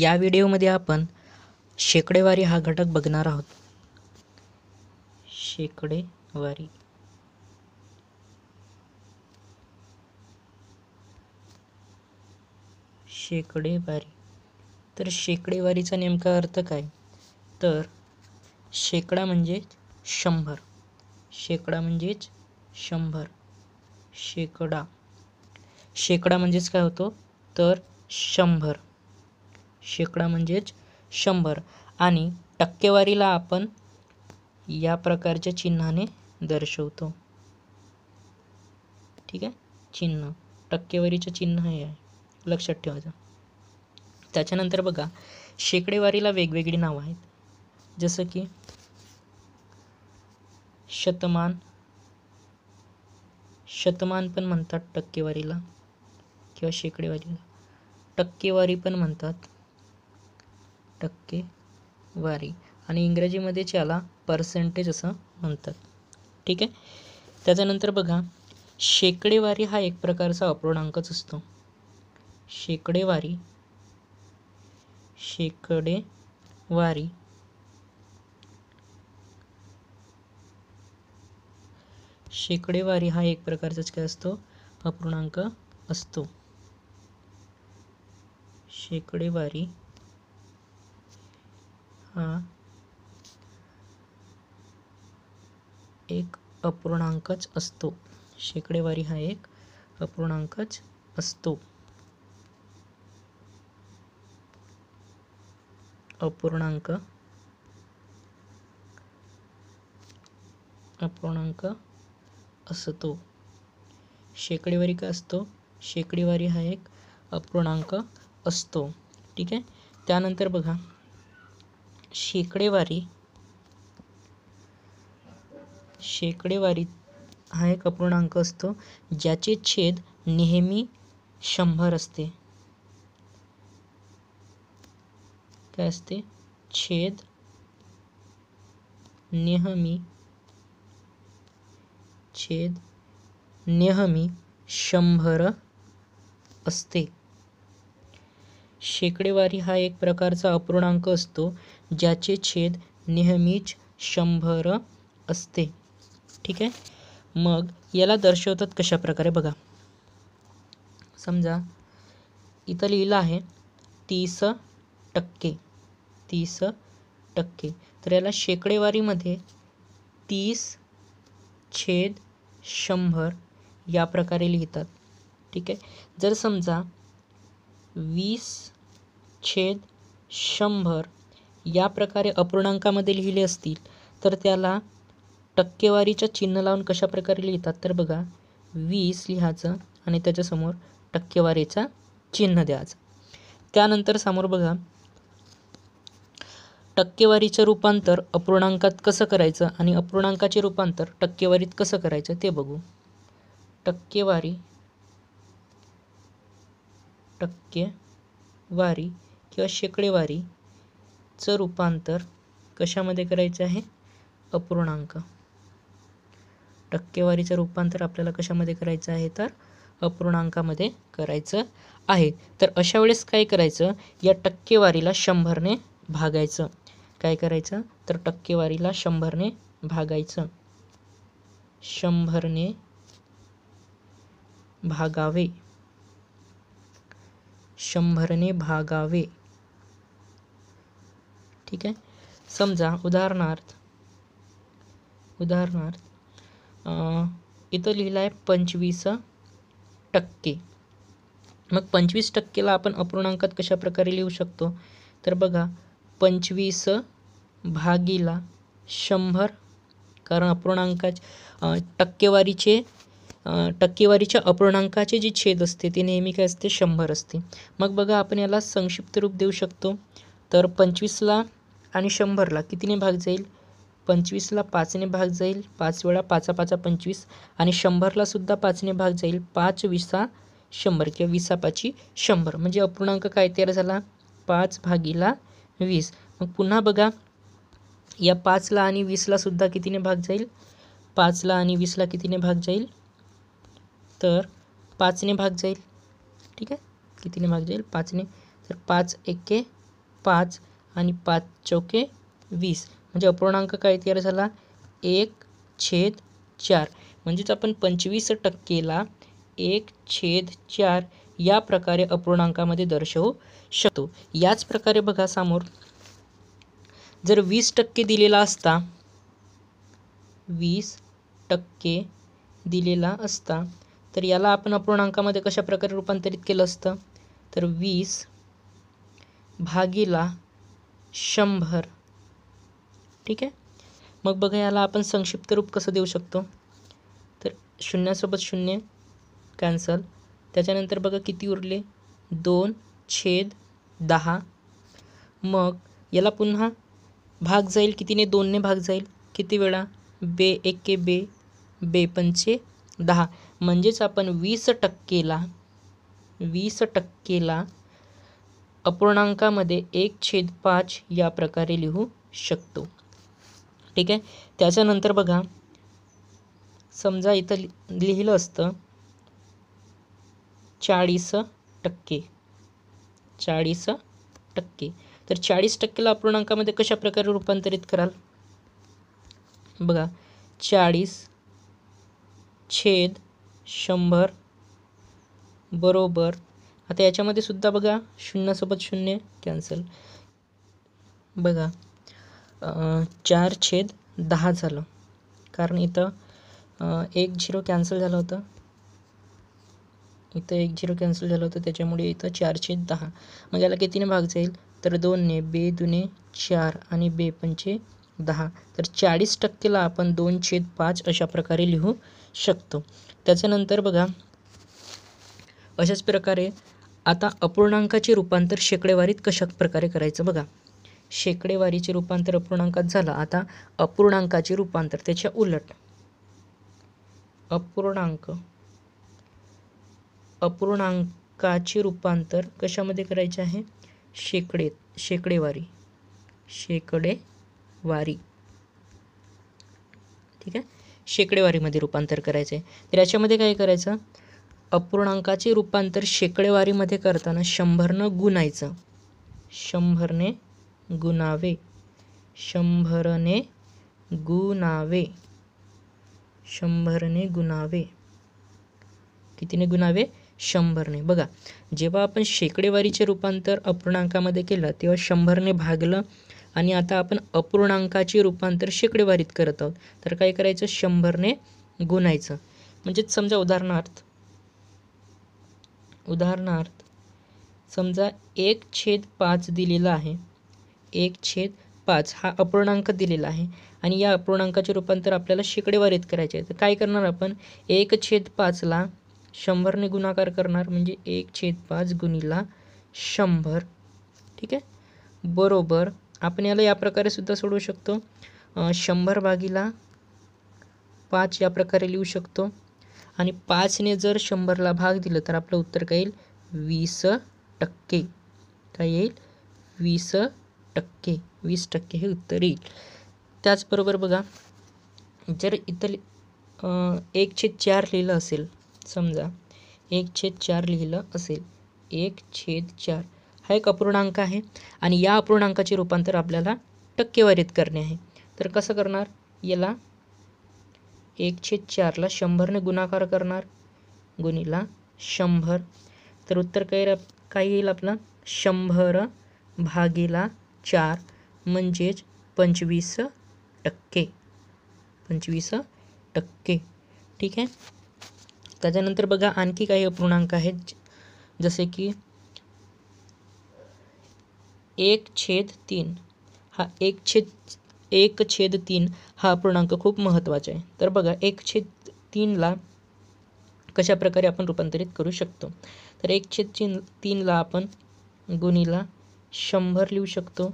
या व्हिडिओमध्ये आपण शेकडेवारी हा घटक बघणार आहोत शेकडेवारी शेकडेवारी तर शेकडेवारीचा नेमका अर्थ काय तर शेकडा म्हणजेच शंभर शेकडा म्हणजेच शंभर शेकडा शेकडा म्हणजेच काय होतो तर शंभर शेकडा म्हणजेच शंभर आणि टक्केवारीला आपण या प्रकारच्या चिन्हाने दर्शवतो ठीक आहे चिन्ह टक्केवारीचं चिन्ह हे आहे लक्षात ठेवायचं त्याच्यानंतर बघा शेकडेवारीला वेगवेगळी नावं आहेत जसं की शतमान शतमान पण म्हणतात टक्केवारीला किंवा शेकडेवारीला टक्केवारी पण म्हणतात टक्केवारी आणि इंग्रजीमध्ये त्याला पर्सेंटेज असं म्हणतात ठीक आहे त्याच्यानंतर बघा शेकडेवारी हा एक प्रकारचा अपूर्णांकच असतो शेकडेवारी शेकडेवारी शेकडेवारी हा एक प्रकारचाच काय असतो अपूर्णांक असतो शेकडेवारी एक अपूर्णांक शेकडेवारी हा एक अपूर्णांकच अपूर्णांक अपूर्णांक शेकडेवारी का शेकडेवारी हा एक अपूर्णांको ठीक है क्या बघा शेकडेवारी शेकडेवारी हा एक अपूर्णांक असतो ज्याचे छेद नेहमी शंभर असते काय असते छेद नेहमी छेद नेहमी शंभर असते शेकडेवारी हा एक प्रकारचा अपूर्णांक असतो ज्याचे छेद नेहमीच शंभर असते ठीक आहे मग याला दर्शवतात कशा प्रकारे बघा समजा इथं लिहिलं आहे तीस टक्के तीस टक्के तर याला शेकडेवारीमध्ये तीस छेद शंभर या प्रकारे लिहितात ठीक आहे जर समजा वीस छेद शंभर या प्रकारे अपूर्णांकामध्ये लिहिले असतील तर त्याला टक्केवारीच्या चिन्ह लावून कशा प्रकारे लिहितात तर बघा वीस लिहायचं आणि त्याच्यासमोर टक्केवारीचा चिन्ह द्यायचं त्यानंतर समोर बघा टक्केवारीचं रूपांतर अपूर्णांकात कसं करायचं आणि अपूर्णांकाचे रूपांतर टक्केवारीत कसं करायचं ते बघू टक्केवारी टक्केवारी किंवा शेकडेवारी चं रूपांतर कशामध्ये करायचं आहे अपूर्णांक टक्केवारीचं रूपांतर आपल्याला कशामध्ये करायचं आहे तर अपूर्णांकामध्ये करायचं आहे तर अशा वेळेस काय करायचं या टक्केवारीला शंभरने भागायचं काय करायचं तर टक्केवारीला शंभरने भागायचं शंभरने भागावे शंभरने भागावे ठीक आहे समजा उदाहरणार्थ उदाहरणार्थ इथं लिहिलं आहे पंचवीस टक्के मग पंचवीस टक्केला आपण अपूर्णांकात कशाप्रकारे लिहू शकतो तर बघा पंचवीस भागीला शंभर कारण अपूर्णांकाचे टक्केवारीचे टक्केवारीच्या अपूर्णांकाचे जे छेद असते ते नेहमी काय असते शंभर असते मग बघा आपण याला संक्षिप्त रूप देऊ शकतो तर पंचवीसला आणि शंभरला कितीने भाग जाईल पंचवीसला पाचने भाग जाईल पाच वेळा पाचा पाचा पंचवीस आणि शंभरलासुद्धा पाचने भाग जाईल पाच विसा शंभर किंवा विसा पाची शंभर म्हणजे अपूर्णांक काय तयार झाला पाच भागीला वीस मग पुन्हा बघा या पाचला आणि वीसलासुद्धा कितीने भाग जाईल पाचला आणि वीसला कितीने भाग जाईल तर पाचने भाग जाईल ठीक आहे कितीने भाग जाईल पाचने तर पाच एके पाच आणि पाच चौके वीस म्हणजे अपूर्णांक काय तयार झाला एक छेद चार म्हणजेच आपण पंचवीस टक्केला एक छेद चार या प्रकारे अपूर्णांकामध्ये दर्शवू शकतो याच प्रकारे बघा समोर जर वीस टक्के दिलेला असता वीस टक्के दिलेला असता तर याला आपण अपूर्णांकामध्ये कशा प्रकारे रूपांतरित केलं असतं तर वीस भागीला शंभर ठीक आहे मग बघा याला आपण संक्षिप्त रूप कसं देऊ शकतो तर शून्यासोबत शून्य कॅन्सल त्याच्यानंतर बघा किती उरले दोन छेद दहा मग याला पुन्हा भाग जाईल कितीने दोनने भाग जाईल किती वेळा बे एके बे बे पंचे दहा म्हणजेच आपण वीस टक्केला वीस टक्केला अपूर्णांकामध्ये एक छेद पाच या प्रकारे लिहू शकतो ठीक आहे त्याच्यानंतर बघा समजा इथं लिहिलं असतं चाळीस टक्के चाळीस टक्के तर चाळीस टक्केला अपूर्णांकामध्ये कशा प्रकारे रूपांतरित कराल बघा चाळीस छेद शंभर बरोबर आता याच्यामध्ये सुद्धा बघा शून्यासोबत शून्य कॅन्सल बघा चार छेद दहा झालं कारण इथं एक झिरो कॅन्सल झालं होतं इथं एक झिरो कॅन्सल झालं होतं त्याच्यामुळे इथं चार छेद दहा मग याला कितीने भाग जाईल तर दोनने बे दुने चार आणि बे पंचे दहा तर चाळीस टक्केला आपण दोन छेद पाच अशा प्रकारे लिहू शकतो त्याच्यानंतर बघा अशाच प्रकारे आता अपूर्णांकाचे रूपांतर शेकडेवारीत कशा प्रकारे करायचं बघा शेकडेवारीचे रूपांतर अपूर्णांकात झालं आता अपूर्णांकाचे रूपांतर त्याच्या उलट अपूर्णांक अपूर्णांकाचे रूपांतर कशामध्ये करायचे आहे शेकडे शेकडेवारी शेकडेवारी ठीक आहे शेकडेवारीमध्ये रूपांतर करायचं आहे तर याच्यामध्ये काय करायचं अपूर्णांकाचे रूपांतर शेकडेवारीमध्ये करताना शंभरनं गुणायचं शंभरने गुणावे शंभरने गुणावे शंभरने गुणावे कितीने गुणावे शंभरने बघा जेव्हा आपण शेकडेवारीचे रूपांतर अपूर्णांकामध्ये केलं तेव्हा शंभरने भागलं आणि आता आपण अपूर्णांकाचे रूपांतर शेकडेवारीत करत आहोत तर काय करायचं शंभरने गुणायचं म्हणजेच समजा उदाहरणार्थ उदाहरणार्थ समजा एक छेद पाच दिलेला आहे एक छेद पाच हा अपूर्णांक दिलेला आहे आणि या अपूर्णांकाचे रूपांतर आपल्याला शेकडेवारीत करायचे आहे तर काय करणार आपण एक छेद पाचला शंभरने गुणाकार करणार म्हणजे एक छेद पाच गुणीला शंभर ठीक आहे बरोबर आपण याला या प्रकारे सुद्धा सोडवू शकतो शंभर भागीला पाच या प्रकारे लिहू शकतो आणि पाचने जर शंभरला भाग दिलं तर आपलं उत्तर काय येईल वीस टक्के काय येईल वीस टक्के वीस टक्के हे उत्तर येईल त्याचबरोबर बघा जर इतर एक छेद चार लिहिलं असेल समजा एक छेद चार लिहिलं असेल एक छेद चार हा एक अपूर्णांक आहे आणि या अपूर्णांकाचे रूपांतर आपल्याला टक्केवारीत करणे आहे तर कसं करणार याला एक छेद चारला शंभरने गुणाकार करणार गुणीला शंभर तर उत्तर काय काय येईल आपलं शंभर भागीला चार म्हणजेच पंचवीस टक्के पंचवीस टक्के ठीक आहे त्याच्यानंतर बघा आणखी काही अपूर्णांक आहेत जसे की एक छेद तीन हा एक छेद एक छेद तीन हा पूर्णांक खूप महत्त्वाचा आहे तर बघा एक छेद तीनला कशाप्रकारे आपण रूपांतरित करू शकतो तर एक छेद चिन तीनला आपण गुणीला शंभर लिहू शकतो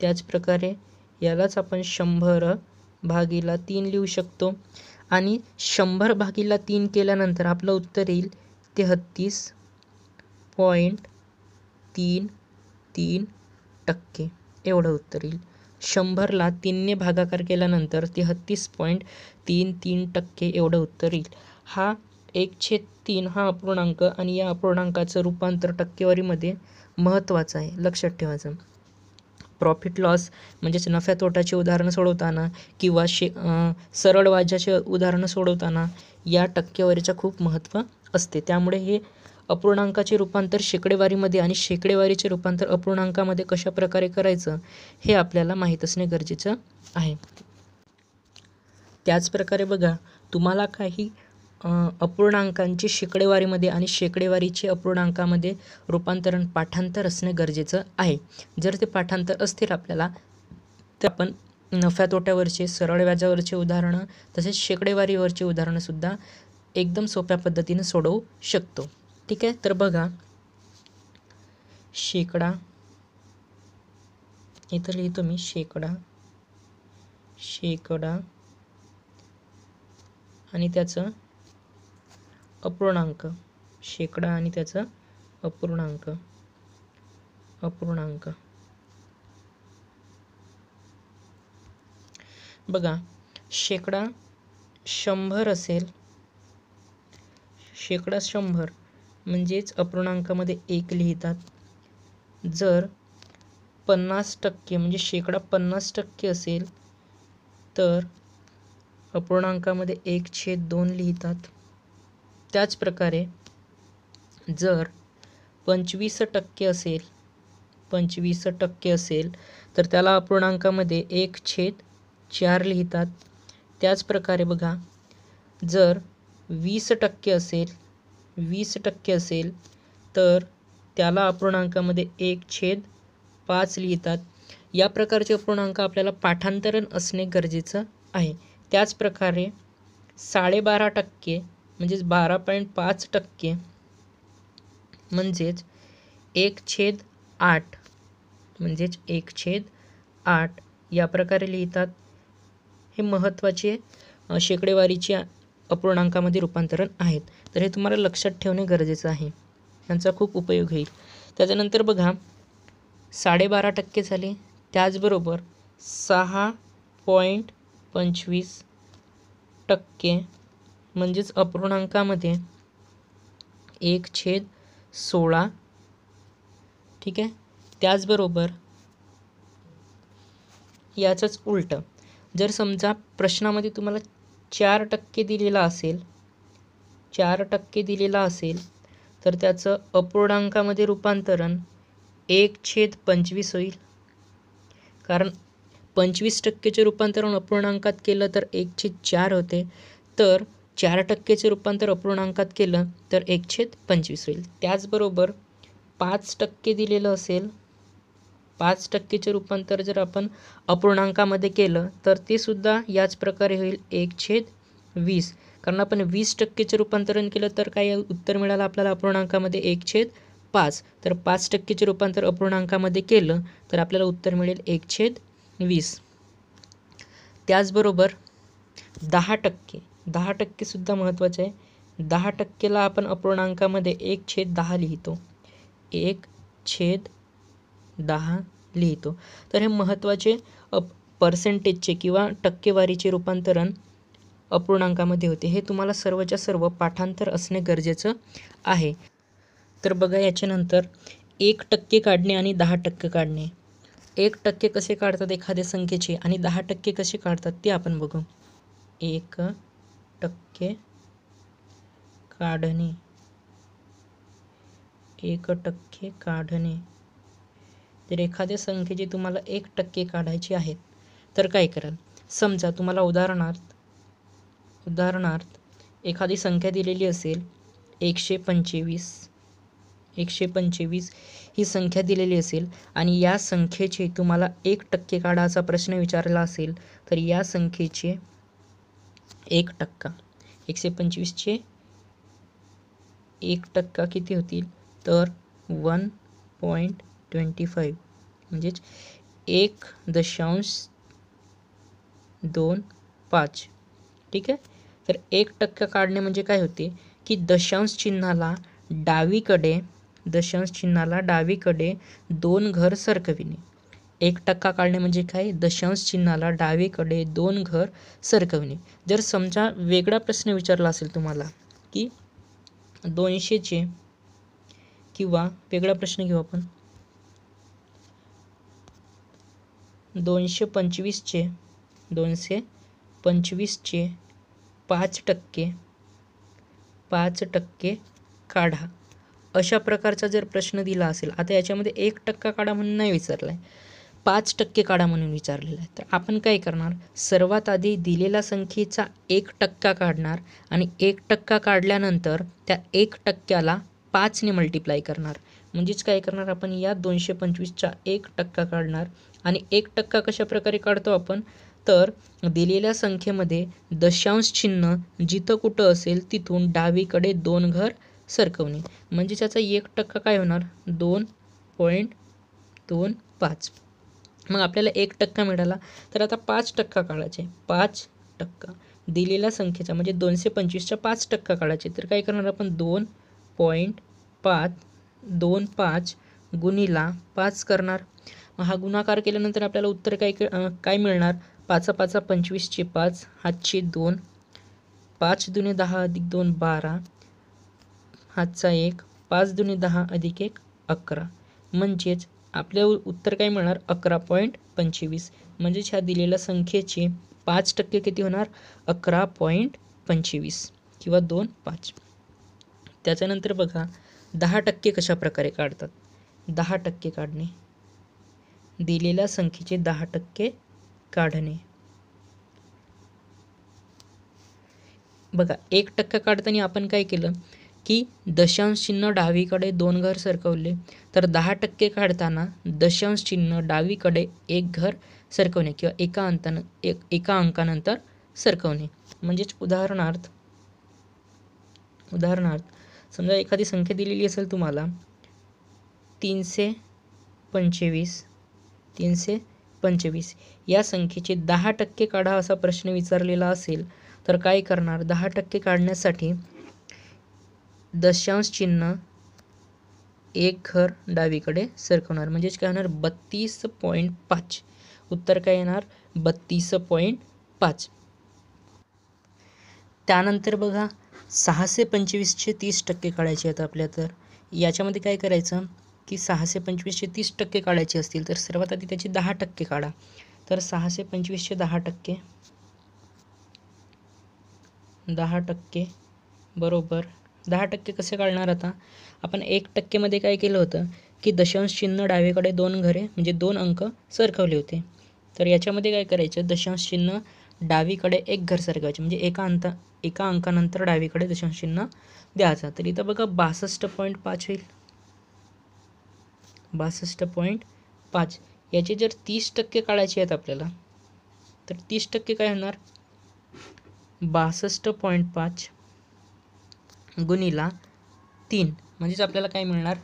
त्याचप्रकारे यालाच आपण शंभर भागीला तीन लिहू शकतो आणि शंभर भागीला तीन केल्यानंतर आपलं उत्तर येईल तेहत्तीस पॉईंट तीन तीन टक्के एवढं उत्तर येईल शंभरला तीनने भागाकार केल्यानंतर तेहत्तीस पॉईंट तीन तीन टक्के एवढं उत्तर येईल हा एक छेद तीन हा अपूर्णांक आणि या अपूर्णांकाचं रूपांतर टक्केवारीमध्ये महत्त्वाचं आहे लक्षात ठेवायचं प्रॉफिट लॉस म्हणजेच नफ्या तोटाचे उदाहरणं सोडवताना किंवा शे सरळ वाज्याचे उदाहरणं सोडवताना या टक्केवारीचं खूप महत्त्व असते त्यामुळे हे अपूर्णांकाचे रूपांतर शेकडेवारीमध्ये आणि शेकडेवारीचे रूपांतर अपूर्णांकामध्ये कशा प्रकारे करायचं हे आपल्याला माहीत असणे गरजेचं आहे त्याचप्रकारे बघा तुम्हाला काही अपूर्णांकांचे शेकडेवारीमध्ये आणि शेकडेवारीचे अपूर्णांकामध्ये रूपांतरण पाठांतर असणे गरजेचं आहे जर ते पाठांतर असतील आपल्याला तर आपण नफ्या तोट्यावरचे सरळ व्याजावरचे उदाहरणं तसेच शेकडेवारीवरचे उदाहरणंसुद्धा एकदम सोप्या पद्धतीने सोडवू शकतो ठीक आहे तर बघा शेकडा इथं लिहितो मी शेकडा शेकडा आणि त्याचं अपूर्णांक शेकडा आणि त्याचं अपूर्णांक अपूर्णांक बघा शेकडा शंभर असेल शेकडा शंभर म्हणजेच अपूर्णांकामध्ये एक लिहितात जर पन्नास टक्के म्हणजे शेकडा पन्नास टक्के असेल तर अपूर्णांकामध्ये एक छेद दोन लिहितात त्याचप्रकारे जर पंचवीस टक्के असेल पंचवीस टक्के असेल तर त्याला अपूर्णांकामध्ये एक छेद चार लिहितात त्याचप्रकारे बघा जर वीस टक्के असेल वीस टक्के असेल तर त्याला अपूर्णांकामध्ये एक छेद पाच लिहितात या प्रकारचे अपूर्णांक आपल्याला पाठांतरण असणे गरजेचं आहे त्याचप्रकारे साडेबारा टक्के म्हणजेच बारा पॉईंट पाच टक्के म्हणजेच एक छेद आठ म्हणजेच एक छेद आठ या प्रकारे लिहितात हे महत्त्वाचे शेकडेवारीचे अपूर्णांकामध्ये रूपांतरण आहेत तर हे तुम्हाला लक्षात ठेवणे गरजेचं आहे यांचा खूप उपयोग होईल त्याच्यानंतर बघा साडेबारा टक्के झाले त्याचबरोबर सहा पॉईंट पंचवीस टक्के म्हणजेच अपूर्णांकामध्ये एक छेद सोळा ठीक आहे त्याचबरोबर याचंच उलटं जर समजा प्रश्नामध्ये तुम्हाला चार टक्के दिलेला असेल चार टक्के दिलेला असेल तर त्याचं अपूर्णांकामध्ये रूपांतरण एक छेद पंचवीस होईल कारण पंचवीस टक्केचे रूपांतरण अपूर्णांकात केलं तर एक छेद चार होते तर चार टक्केचे रूपांतर अपूर्णांकात केलं तर एक छेद पंचवीस होईल त्याचबरोबर पाच टक्के दिलेलं असेल पाच टक्केचे रूपांतर जर आपण अपूर्णांकामध्ये केलं तर ते सुद्धा याच प्रकारे होईल एक छेद वीस कारण आपण वीस टक्केचं रूपांतरण केलं तर काय उत्तर मिळालं आपल्याला अपूर्णांकामध्ये एक छेद पाच तर पाच टक्केचे रूपांतर अपूर्णांकामध्ये केलं तर आपल्याला उत्तर मिळेल एक छेद वीस त्याचबरोबर दहा टक्के दहा टक्केसुद्धा महत्त्वाचं आहे दहा टक्केला आपण अपूर्णांकामध्ये एक छेद दहा लिहितो एक छेद दहा लिहितो तर हे महत्त्वाचे पर्सेंटेजचे किंवा टक्केवारीचे रूपांतरण अपूर्णांकामध्ये होते हे तुम्हाला सर्वच्या सर्व पाठांतर असणे गरजेचं आहे तर बघा याच्यानंतर एक टक्के काढणे आणि दहा टक्के काढणे एक टक्के कसे काढतात एखाद्या संख्येचे आणि दहा टक्के कसे काढतात ते आपण बघू एक टक्के काढणे एक टक्के काढणे तर एखाद्या संख्येचे तुम्हाला एक टक्के काढायचे आहेत तर काय कराल समजा तुम्हाला उदाहरणार्थ उदाहरणार्थ एखादी संख्या दिलेली असेल एकशे पंचवीस एकशे पंचवीस ही संख्या दिलेली असेल आणि या संख्येचे तुम्हाला एक टक्के काढायचा प्रश्न विचारला असेल तर या संख्येचे एक टक्का एकशे पंचवीसचे एक टक्का किती होतील तर वन पॉईंट ट्वेंटी फाईव्ह म्हणजेच एक दशांश दोन पाच ठीक आहे तर एक टक्का काढणे म्हणजे काय होते की दशांश चिन्हाला डावीकडे दशांश चिन्हाला डावीकडे दोन घर सरकविणे एक टक्का काढणे म्हणजे काय दशांश चिन्हाला डावीकडे दोन घर सरकविणे जर समजा वेगळा प्रश्न विचारला असेल तुम्हाला की दोनशेचे किंवा वेगळा प्रश्न घेऊ आपण दोनशे पंचवीसचे दोनशे पंचवीसचे पाच टक्के पाच टक्के काढा अशा प्रकारचा जर प्रश्न दिला असेल आता याच्यामध्ये एक टक्का काढा म्हणून नाही विचारला आहे पाच टक्के काढा म्हणून विचारलेला आहे तर आपण काय करणार सर्वात आधी दिलेल्या संख्येचा एक टक्का काढणार आणि एक टक्का काढल्यानंतर त्या एक टक्क्याला पाचने मल्टिप्लाय करणार म्हणजेच काय करणार आपण या दोनशे पंचवीसचा एक टक्का काढणार आणि एक टक्का कशाप्रकारे काढतो आपण तर दिलेल्या संख्येमध्ये दशांश चिन्ह जिथं कुठं असेल तिथून डावीकडे दोन घर सरकवणे म्हणजे त्याचा एक टक्का काय होणार दोन पॉईंट दोन पाच मग आपल्याला एक टक्का मिळाला तर आता पाच टक्का काढायचे पाच टक्का दिलेल्या संख्येचा म्हणजे दोनशे पंचवीसच्या पाच टक्का काढायचे तर काय करणार आपण दोन पॉईंट पाच दोन पाच गुणीला पाच करणार हा गुणाकार केल्यानंतर आपल्याला उत्तर काय काय मिळणार पाचा पाचा पंचवीसचे पाच हातचे दोन पाच दुने दहा अधिक दोन बारा हातचा एक पाच दुने दहा अधिक एक अकरा म्हणजेच आपल्या उत्तर काय मिळणार अकरा पॉईंट पंचवीस म्हणजेच ह्या दिलेल्या संख्येचे पाच टक्के किती होणार अकरा पॉईंट पंचवीस किंवा दोन पाच त्याच्यानंतर बघा दहा टक्के कशाप्रकारे काढतात दहा टक्के काढणे दिलेल्या संख्येचे दहा टक्के काढणे बघा एक टक्का काढताना आपण काय केलं की दशांश चिन्ह डावीकडे दोन घर सरकवले तर दहा टक्के काढताना दशांश चिन्ह डावीकडे एक घर सरकवणे किंवा एका अंतान एक एका अंकानंतर सरकवणे म्हणजेच उदाहरणार्थ उदाहरणार्थ समजा एखादी संख्या दिलेली असेल तुम्हाला तीनशे पंचवीस तीनशे पंचवीस या संख्येचे दहा टक्के काढा असा प्रश्न विचारलेला असेल तर काय करणार दहा टक्के काढण्यासाठी दशांश चिन्ह एक घर डावीकडे सरकवणार म्हणजेच काय होणार बत्तीस पॉईंट पाच उत्तर काय येणार बत्तीस पॉईंट पाच त्यानंतर बघा सहाशे पंचवीसचे तीस टक्के काढायचे आहेत आपल्या तर याच्यामध्ये काय करायचं की सहाशे पंचवीसशे तीस टक्के काढायची असतील तर सर्वात आधी त्याचे दहा टक्के काढा तर सहाशे पंचवीसशे दहा टक्के दहा टक्के बरोबर दहा टक्के कसे काढणार आता आपण एक टक्केमध्ये काय केलं होतं की दशांश चिन्ह डावीकडे दोन घरे म्हणजे दोन अंक सरकवले होते तर याच्यामध्ये काय करायचं दशांश चिन्ह डावीकडे एक घर सरकवायचे म्हणजे एका अंत एका अंकानंतर डावीकडे दशांश चिन्ह द्यायचा तर इथं बघा बासष्ट पॉईंट पाच होईल बासष्ट पॉईंट पाच याचे जर तीस टक्के काढायचे आहेत आपल्याला तर तीस टक्के काय होणार बासष्ट पॉईंट पाच गुणीला तीन म्हणजेच आपल्याला काय मिळणार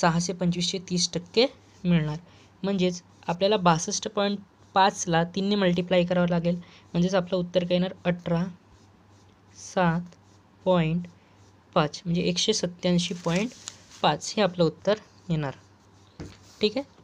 सहाशे पंचवीसशे तीस टक्के मिळणार म्हणजेच आपल्याला बासष्ट पॉईंट पाचला तीनने मल्टिप्लाय करावं लागेल म्हणजेच आपलं उत्तर काय येणार अठरा सात पॉईंट पाच म्हणजे एकशे सत्त्याऐंशी पॉईंट पाच हे आपलं उत्तर येणार ठीक आहे